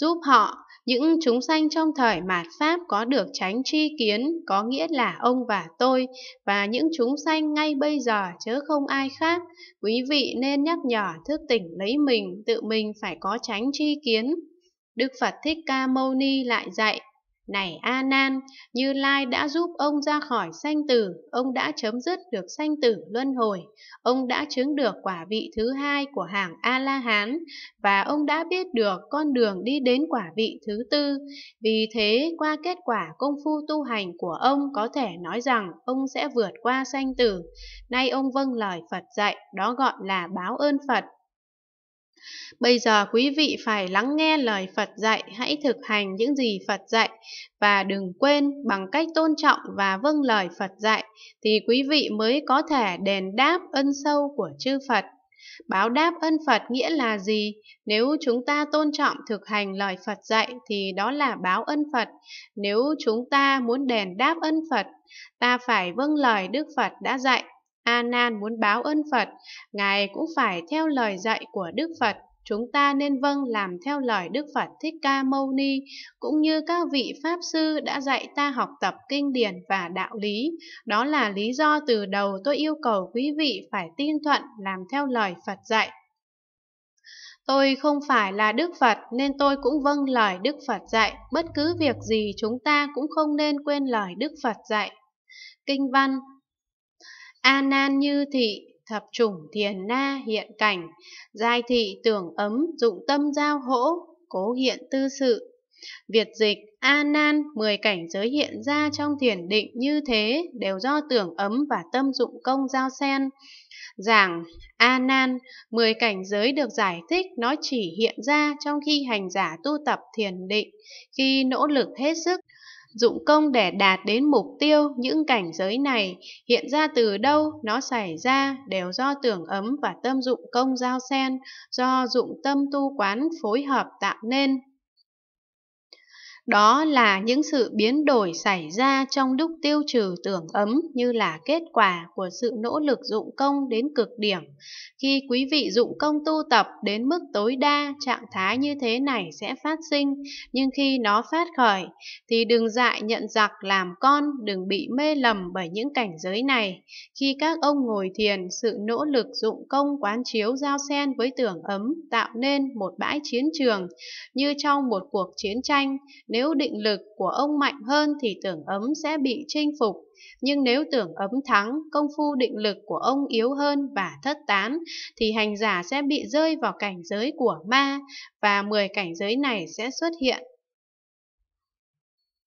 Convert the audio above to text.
giúp họ, những chúng sanh trong thời mạt Pháp có được tránh tri kiến, có nghĩa là ông và tôi, và những chúng sanh ngay bây giờ chớ không ai khác. Quý vị nên nhắc nhở thức tỉnh lấy mình, tự mình phải có tránh tri kiến. Đức Phật Thích Ca Mâu Ni lại dạy, này A Nan, Như Lai đã giúp ông ra khỏi sanh tử, ông đã chấm dứt được sanh tử luân hồi, ông đã chứng được quả vị thứ hai của hàng A La Hán và ông đã biết được con đường đi đến quả vị thứ tư. Vì thế, qua kết quả công phu tu hành của ông có thể nói rằng ông sẽ vượt qua sanh tử. Nay ông vâng lời Phật dạy, đó gọi là báo ơn Phật. Bây giờ quý vị phải lắng nghe lời Phật dạy, hãy thực hành những gì Phật dạy và đừng quên bằng cách tôn trọng và vâng lời Phật dạy thì quý vị mới có thể đền đáp ân sâu của chư Phật. Báo đáp ân Phật nghĩa là gì? Nếu chúng ta tôn trọng thực hành lời Phật dạy thì đó là báo ân Phật. Nếu chúng ta muốn đền đáp ân Phật, ta phải vâng lời Đức Phật đã dạy A Nan muốn báo ơn Phật, ngài cũng phải theo lời dạy của Đức Phật. Chúng ta nên vâng làm theo lời Đức Phật Thích Ca Mâu Ni, cũng như các vị Pháp Sư đã dạy ta học tập kinh điển và đạo lý. Đó là lý do từ đầu tôi yêu cầu quý vị phải tin thuận làm theo lời Phật dạy. Tôi không phải là Đức Phật nên tôi cũng vâng lời Đức Phật dạy, bất cứ việc gì chúng ta cũng không nên quên lời Đức Phật dạy. Kinh văn A nan như thị, thập chủng thiền na hiện cảnh, giai thị tưởng ấm dụng tâm giao hỗ, cố hiện tư sự. Việt dịch A nan 10 cảnh giới hiện ra trong thiền định như thế đều do tưởng ấm và tâm dụng công giao xen. Giảng A nan 10 cảnh giới được giải thích nó chỉ hiện ra trong khi hành giả tu tập thiền định, khi nỗ lực hết sức dụng công để đạt đến mục tiêu những cảnh giới này hiện ra từ đâu nó xảy ra đều do tưởng ấm và tâm dụng công giao xen do dụng tâm tu quán phối hợp tạo nên đó là những sự biến đổi xảy ra trong đúc tiêu trừ tưởng ấm như là kết quả của sự nỗ lực dụng công đến cực điểm. Khi quý vị dụng công tu tập đến mức tối đa, trạng thái như thế này sẽ phát sinh, nhưng khi nó phát khởi thì đừng dại nhận giặc làm con, đừng bị mê lầm bởi những cảnh giới này. Khi các ông ngồi thiền, sự nỗ lực dụng công quán chiếu giao sen với tưởng ấm tạo nên một bãi chiến trường như trong một cuộc chiến tranh nếu định lực của ông mạnh hơn thì tưởng ấm sẽ bị chinh phục, nhưng nếu tưởng ấm thắng, công phu định lực của ông yếu hơn và thất tán, thì hành giả sẽ bị rơi vào cảnh giới của ma, và 10 cảnh giới này sẽ xuất hiện